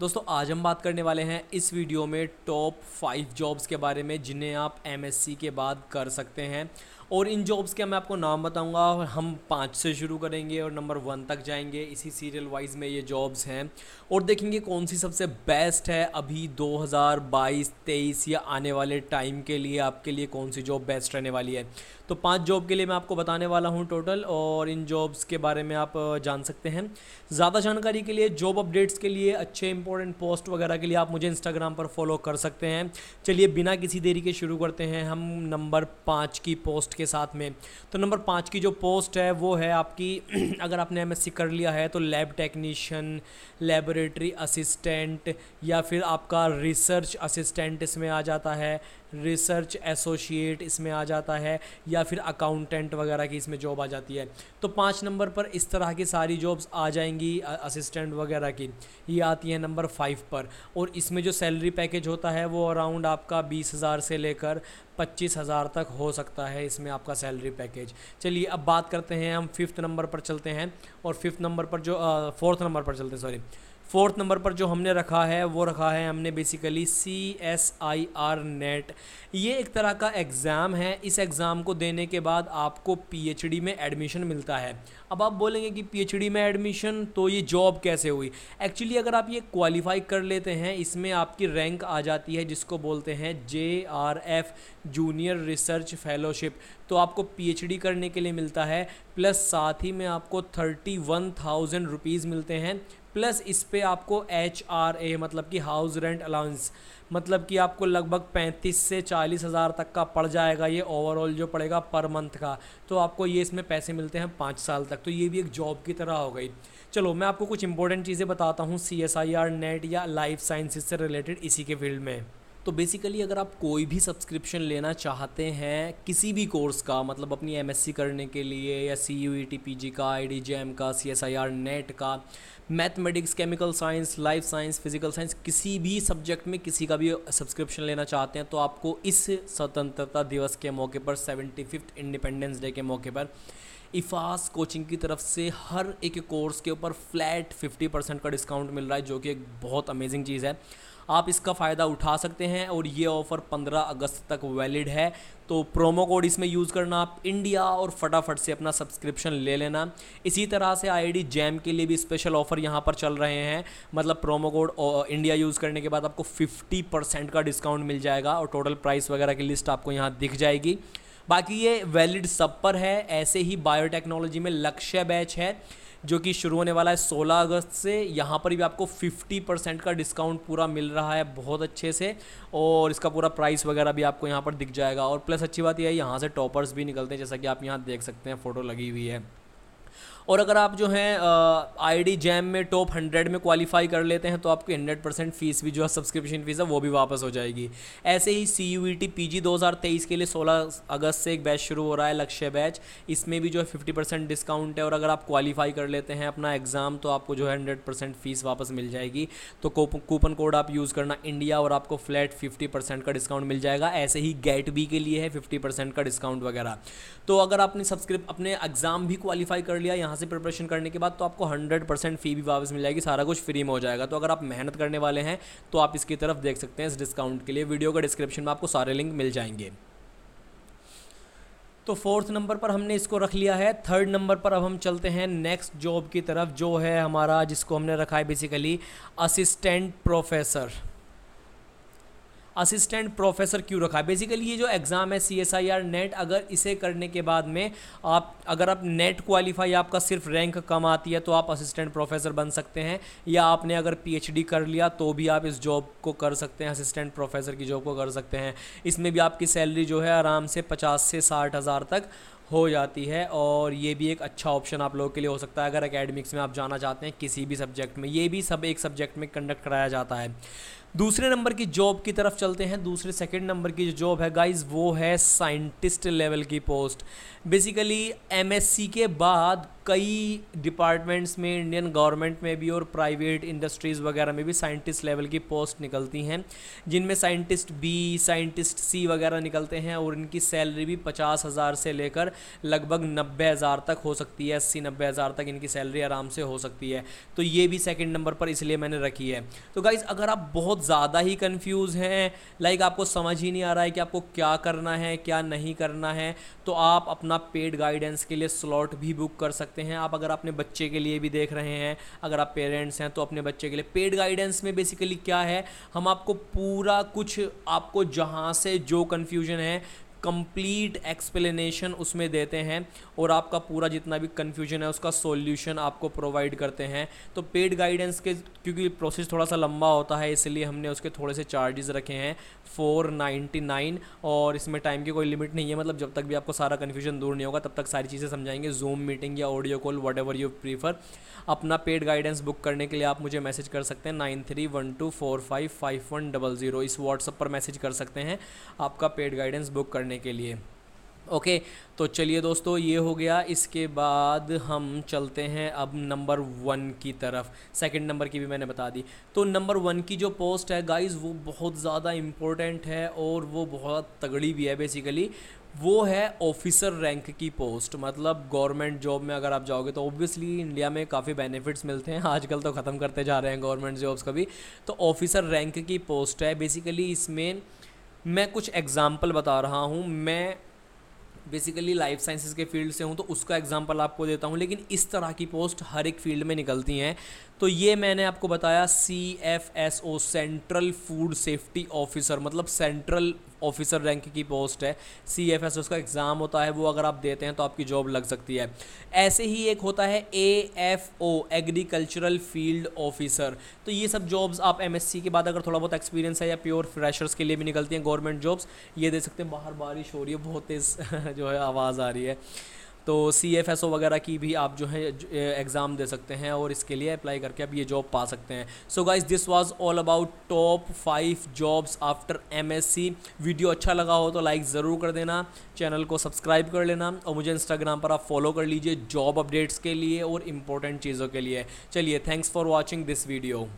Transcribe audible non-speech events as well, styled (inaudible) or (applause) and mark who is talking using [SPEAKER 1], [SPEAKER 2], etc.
[SPEAKER 1] दोस्तों आज हम बात करने वाले हैं इस वीडियो में टॉप फाइव जॉब्स के बारे में जिन्हें आप एम के बाद कर सकते हैं और इन जॉब्स के मैं आपको नाम बताऊंगा और हम पाँच से शुरू करेंगे और नंबर वन तक जाएंगे इसी सीरियल वाइज में ये जॉब्स हैं और देखेंगे कौन सी सबसे बेस्ट है अभी 2022 23 या आने वाले टाइम के लिए आपके लिए कौन सी जॉब बेस्ट रहने वाली है तो पांच जॉब के लिए मैं आपको बताने वाला हूं टोटल और इन जॉब्स के बारे में आप जान सकते हैं ज़्यादा जानकारी के लिए जॉब अपडेट्स के लिए अच्छे इंपॉर्टेंट पोस्ट वगैरह के लिए आप मुझे इंस्टाग्राम पर फॉलो कर सकते हैं चलिए बिना किसी देरी के शुरू करते हैं हम नंबर पाँच की पोस्ट के साथ में तो नंबर पाँच की जो पोस्ट है वो है आपकी (clears throat) अगर आपने एम कर लिया है तो लैब टेक्नीशियन लेबोरेटरी असिस्टेंट या फिर आपका रिसर्च असिस्टेंट इसमें आ जाता है रिसर्च एसोशिएट इसमें आ जाता है या फिर अकाउंटेंट वगैरह की इसमें जॉब आ जाती है तो पाँच नंबर पर इस तरह की सारी जॉब्स आ जाएंगी असिस्टेंट वगैरह की ये आती है नंबर फाइव पर और इसमें जो सैलरी पैकेज होता है वो अराउंड आपका बीस हज़ार से लेकर पच्चीस हज़ार तक हो सकता है इसमें आपका सैलरी पैकेज चलिए अब बात करते हैं हम फिफ्थ नंबर पर चलते हैं और फिफ्थ नंबर पर जो फोर्थ नंबर पर चलते हैं सॉरी फोर्थ नंबर पर जो हमने रखा है वो रखा है हमने basically C S I R NET ये एक तरह का एग्ज़ाम है इस एग्ज़ाम को देने के बाद आपको पीएचडी में एडमिशन मिलता है अब आप बोलेंगे कि पीएचडी में एडमिशन तो ये जॉब कैसे हुई एक्चुअली अगर आप ये क्वालिफाई कर लेते हैं इसमें आपकी रैंक आ जाती है जिसको बोलते हैं J R F junior research fellowship तो आपको पी करने के लिए मिलता है प्लस साथ ही में आपको थर्टी वन थाउजेंड रुपीज़ मिलते हैं प्लस इस पर आपको एच आर ए मतलब कि हाउस रेंट अलाउंस मतलब कि आपको लगभग पैंतीस से चालीस हज़ार तक का पड़ जाएगा ये ओवरऑल जो पड़ेगा पर मंथ का तो आपको ये इसमें पैसे मिलते हैं पाँच साल तक तो ये भी एक जॉब की तरह हो गई चलो मैं आपको कुछ इंपॉर्टेंट चीज़ें बताता हूँ C S I R NET या लाइफ साइंसिस से रिलेटेड इसी के फील्ड में तो बेसिकली अगर आप कोई भी सब्सक्रिप्शन लेना चाहते हैं किसी भी कोर्स का मतलब अपनी एम करने के लिए या C U E T P G का आई डी एम का C S I R NET का mathematics chemical science life science physical science किसी भी सब्जेक्ट में किसी का भी सब्सक्रिप्शन लेना चाहते हैं तो आपको इस स्वतंत्रता दिवस के मौके पर सेवेंटी फिफ्थ इंडिपेंडेंस डे के मौके पर इफास कोचिंग की तरफ से हर एक कोर्स के ऊपर फ्लैट 50 परसेंट का डिस्काउंट मिल रहा है जो कि एक बहुत अमेजिंग चीज़ है आप इसका फ़ायदा उठा सकते हैं और ये ऑफ़र 15 अगस्त तक वैलिड है तो प्रोमो कोड इसमें यूज़ करना आप इंडिया और फटाफट से अपना सब्सक्रिप्शन ले लेना इसी तरह से आईडी जैम के लिए भी स्पेशल ऑफ़र यहाँ पर चल रहे हैं मतलब प्रोमो कोड इंडिया यूज़ करने के बाद आपको 50 परसेंट का डिस्काउंट मिल जाएगा और टोटल प्राइस वगैरह की लिस्ट आपको यहाँ दिख जाएगी बाकी ये वैलिड सब पर है ऐसे ही बायोटेक्नोलॉजी में लक्ष्य बैच है जो कि शुरू होने वाला है 16 अगस्त से यहाँ पर भी आपको 50 परसेंट का डिस्काउंट पूरा मिल रहा है बहुत अच्छे से और इसका पूरा प्राइस वगैरह भी आपको यहाँ पर दिख जाएगा और प्लस अच्छी बात यह है यहाँ से टॉपर्स भी निकलते हैं जैसा कि आप यहाँ देख सकते हैं फ़ोटो लगी हुई है और अगर आप जो हैं आईडी जैम में टॉप हंड्रेड में क्वालिफाई कर लेते हैं तो आपकी हंड्रेड परसेंट फ़ीस भी जो है सब्सक्रिप्शन फ़ीस है वो भी वापस हो जाएगी ऐसे ही C U E T P G दो हज़ार तेईस के लिए सोलह अगस्त से एक बैच शुरू हो रहा है लक्ष्य बैच इसमें भी जो है फिफ्टी परसेंट डिस्काउंट है और अगर आप क्वालिफाई कर लेते हैं अपना एग्ज़ाम तो आपको जो है हंड्रेड परसेंट फ़ीस वापस मिल जाएगी तो कूपन कोड आप यूज़ करना इंडिया और आपको फ्लैट फिफ्टी परसेंट का डिस्काउंट मिल जाएगा ऐसे ही गेट बी के लिए है फिफ्टी परसेंट का डिस्काउंट वगैरह तो अगर आपने सब्सक्रिप अपने एग्ज़ाम भी क्वालिफाई कर लिया लिया यहाँ से प्रिपरेशन करने के बाद तो आपको हंड्रेड परसेंट फ़ी भी वापस मिल जाएगी सारा कुछ फ्री में हो जाएगा तो अगर आप मेहनत करने वाले हैं तो आप इसकी तरफ देख सकते हैं इस डिस्काउंट के लिए वीडियो का डिस्क्रिप्शन में आपको सारे लिंक मिल जाएंगे तो फोर्थ नंबर पर हमने इसको रख लिया है थर्ड नंबर पर अब हम चलते हैं नेक्स्ट जॉब की तरफ जो है हमारा जिसको हमने रखा है basically assistant professor assistant professor क्यों रखा है बेसिकली ये जो एग्ज़ाम है C S I R NET अगर इसे करने के बाद में आप अगर आप नेट क्वालिफाई आपका सिर्फ रैंक कम आती है तो आप असिस्टेंट प्रोफेसर बन सकते हैं या आपने अगर पी एच डी कर लिया तो भी आप इस जॉब को कर सकते हैं असिस्टेंट प्रोफेसर की जॉब को कर सकते हैं इसमें भी आपकी सैलरी जो है आराम से पचास से साठ हज़ार तक हो जाती है और ये भी एक अच्छा ऑप्शन आप लोगों के लिए हो सकता है अगर एकेडमिक्स में आप जाना चाहते हैं किसी भी सब्जेक्ट में ये भी सब एक सब्जेक्ट में कंडक्ट कराया जाता है दूसरे नंबर की जॉब की तरफ चलते हैं दूसरे सेकंड नंबर की जो जॉब है गाइस वो है साइंटिस्ट लेवल की पोस्ट बेसिकली एमएससी के बाद कई डिपार्टमेंट्स में इंडियन गवर्नमेंट में भी और प्राइवेट इंडस्ट्रीज़ वगैरह में भी साइंटिस्ट लेवल की पोस्ट निकलती हैं जिनमें साइंटिस्ट बी साइंटिस्ट सी वगैरह निकलते हैं और इनकी सैलरी भी पचास हज़ार से लेकर लगभग नब्बे हज़ार तक हो सकती है अस्सी नब्बे हज़ार तक इनकी सैलरी आराम से हो सकती है तो ये भी सेकेंड नंबर पर इसलिए मैंने रखी है तो गाइज़ अगर आप बहुत ज़्यादा ही कन्फ्यूज़ हैं लाइक आपको समझ ही नहीं आ रहा है कि आपको क्या करना है क्या नहीं करना है तो आप अपना पेड गाइडेंस के लिए स्लॉट भी बुक कर सकते सकते हैं आप अगर अपने बच्चे के लिए भी देख रहे हैं अगर आप पेरेंट्स हैं तो अपने बच्चे के लिए पेड गाइडेंस में बेसिकली क्या है हम आपको पूरा कुछ आपको जहाँ से जो कन्फ्यूजन है कंप्लीट एक्सप्लेनेशन उसमें देते हैं और आपका पूरा जितना भी कन्फ्यूजन है उसका सॉल्यूशन आपको प्रोवाइड करते हैं तो पेड गाइडेंस के क्योंकि प्रोसेस थोड़ा सा लंबा होता है इसलिए हमने उसके थोड़े से चार्जेस रखे हैं फ़ोर नाइन्टी नाइन और इसमें टाइम की कोई लिमिट नहीं है मतलब जब तक भी आपको सारा कन्फ्यूजन दूर नहीं होगा तब तक सारी चीज़ें समझाएंगे जूम मीटिंग या audio call whatever you prefer अपना पेड गाइडेंस बुक करने के लिए आप मुझे मैसेज कर सकते हैं nine three one two four five five one double zero इस व्हाट्सअप पर मैसेज कर सकते हैं आपका पेड गाइडेंस बुक करने करने के लिए ओके तो चलिए दोस्तों ये हो गया इसके बाद हम चलते हैं अब नंबर वन की तरफ सेकंड नंबर की भी मैंने बता दी तो नंबर वन की जो पोस्ट है गाइस वो बहुत ज़्यादा इम्पोर्टेंट है और वो बहुत तगड़ी भी है बेसिकली वो है ऑफिसर रैंक की पोस्ट मतलब गवर्नमेंट जॉब में अगर आप जाओगे तो ऑब्वियसली इंडिया में काफ़ी बेनिफिट्स मिलते हैं आजकल तो ख़त्म करते जा रहे हैं गवर्नमेंट जॉब्स का भी तो ऑफिसर रैंक की पोस्ट है बेसिकली इसमें मैं कुछ एग्ज़ाम्पल बता रहा हूँ मैं बेसिकली लाइफ साइंसिस के फील्ड से हूँ तो उसका एग्जाम्पल आपको देता हूँ लेकिन इस तरह की पोस्ट हर एक फील्ड में निकलती हैं तो ये मैंने आपको बताया C F S O central food safety officer मतलब सेंट्रल ऑफिसर रैंक की पोस्ट है सी एफ एस उसका एग्ज़ाम होता है वो अगर आप देते हैं तो आपकी जॉब लग सकती है ऐसे ही एक होता है A F O agricultural field officer तो ये सब जॉब्स आप एम एस सी के बाद अगर थोड़ा बहुत एक्सपीरियंस है या प्योर फ्रेशर्स के लिए भी निकलती हैं गवर्नमेंट जॉब्स ये दे सकते हैं बाहर बारिश हो रही है बहुत तेज़ (laughs) जो है आवाज़ आ रही है तो सी एफ एस ओ वगैरह की भी आप जो है एग्ज़ाम दे सकते हैं और इसके लिए अप्लाई करके आप ये जॉब पा सकते हैं so guys this was all about top five jobs after M S C video अच्छा लगा हो तो लाइक ज़रूर कर देना चैनल को सब्सक्राइब कर लेना और मुझे इंस्टाग्राम पर आप फॉलो कर लीजिए जॉब अपडेट्स के लिए और इम्पोर्टेंट चीज़ों के लिए चलिए thanks for watching this video